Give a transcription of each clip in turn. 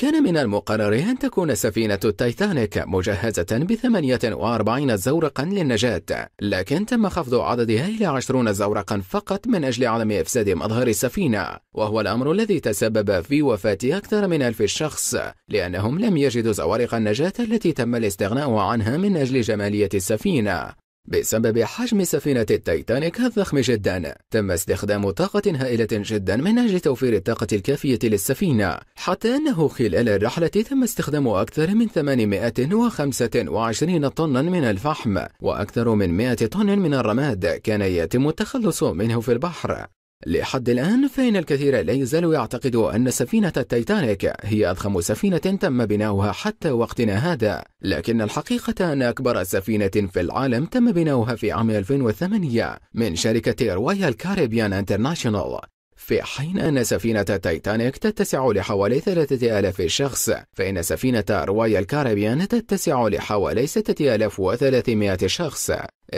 كان من المقرر أن تكون سفينة التايتانيك مجهزة بثمانية وأربعين زورقا للنجاة لكن تم خفض عددها إلى عشرون زورقا فقط من أجل عدم إفساد مظهر السفينة وهو الأمر الذي تسبب في وفاة أكثر من ألف شخص لأنهم لم يجدوا زوارق النجاة التي تم الاستغناء عنها من أجل جمالية السفينة بسبب حجم سفينة التايتانيك الضخم جدا تم استخدام طاقة هائلة جدا من أجل توفير الطاقة الكافية للسفينة حتى أنه خلال الرحلة تم استخدام أكثر من 825 طنا من الفحم وأكثر من 100 طن من الرماد كان يتم التخلص منه في البحر لحد الآن فإن الكثير لا يزال يعتقد أن سفينة التايتانيك هي أضخم سفينة تم بناؤها حتى وقتنا هذا لكن الحقيقة أن أكبر سفينة في العالم تم بناؤها في عام 2008 من شركة رويال كاريبيان انترناشونال في حين أن سفينة تايتانيك تتسع لحوالي 3000 شخص فإن سفينة رويال كاريبيان تتسع لحوالي 6300 شخص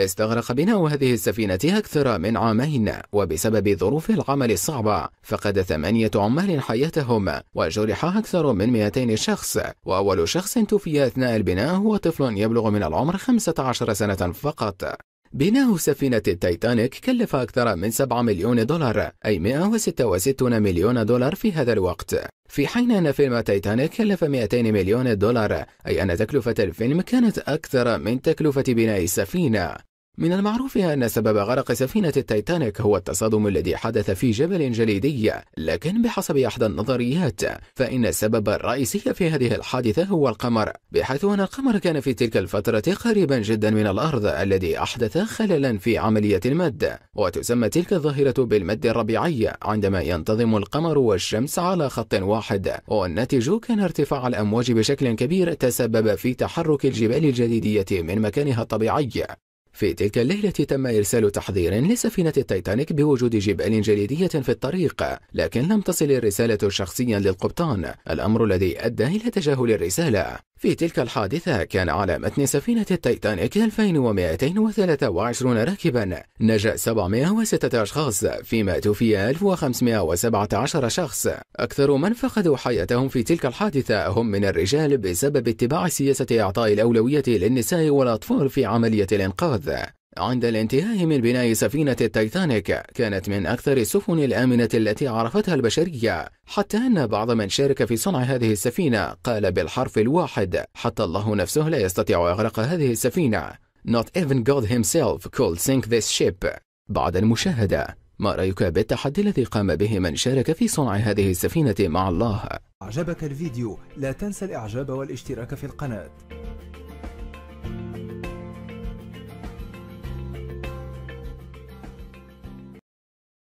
استغرق بناء هذه السفينة أكثر من عامين وبسبب ظروف العمل الصعبة فقد ثمانية عمال حياتهم وجرح أكثر من 200 شخص وأول شخص توفي أثناء البناء هو طفل يبلغ من العمر 15 سنة فقط بناء سفينة التايتانيك كلف أكثر من 7 مليون دولار أي 166 مليون دولار في هذا الوقت في حين أن فيلم تايتانيك كلف 200 مليون دولار أي أن تكلفة الفيلم كانت أكثر من تكلفة بناء السفينة من المعروف أن سبب غرق سفينة التايتانيك هو التصادم الذي حدث في جبل جليدي لكن بحسب إحدى النظريات فإن السبب الرئيسي في هذه الحادثة هو القمر بحيث أن القمر كان في تلك الفترة قريبا جدا من الأرض الذي أحدث خللا في عملية المد وتسمى تلك الظاهرة بالمد الربيعي عندما ينتظم القمر والشمس على خط واحد والناتج كان ارتفاع الأمواج بشكل كبير تسبب في تحرك الجبال الجليدية من مكانها الطبيعي في تلك الليلة تم إرسال تحذير لسفينة التايتانيك بوجود جبال جليدية في الطريق لكن لم تصل الرسالة شخصيا للقبطان الأمر الذي أدى إلى تجاهل الرسالة في تلك الحادثة كان على متن سفينة التايتانيك 2223 راكبا نجا 706 أشخاص فيما توفي 1517 شخص أكثر من فقدوا حياتهم في تلك الحادثة هم من الرجال بسبب اتباع سياسة إعطاء الأولوية للنساء والأطفال في عملية الإنقاذ عند الانتهاء من بناء سفينة التايتانيك كانت من أكثر السفن الآمنة التي عرفتها البشرية حتى أن بعض من شارك في صنع هذه السفينة قال بالحرف الواحد حتى الله نفسه لا يستطيع إغراق هذه السفينة Not even God himself could sink this ship بعد المشاهدة ما رأيك بالتحدي الذي قام به من شارك في صنع هذه السفينة مع الله؟ أعجبك الفيديو لا تنسى الإعجاب والاشتراك في القناة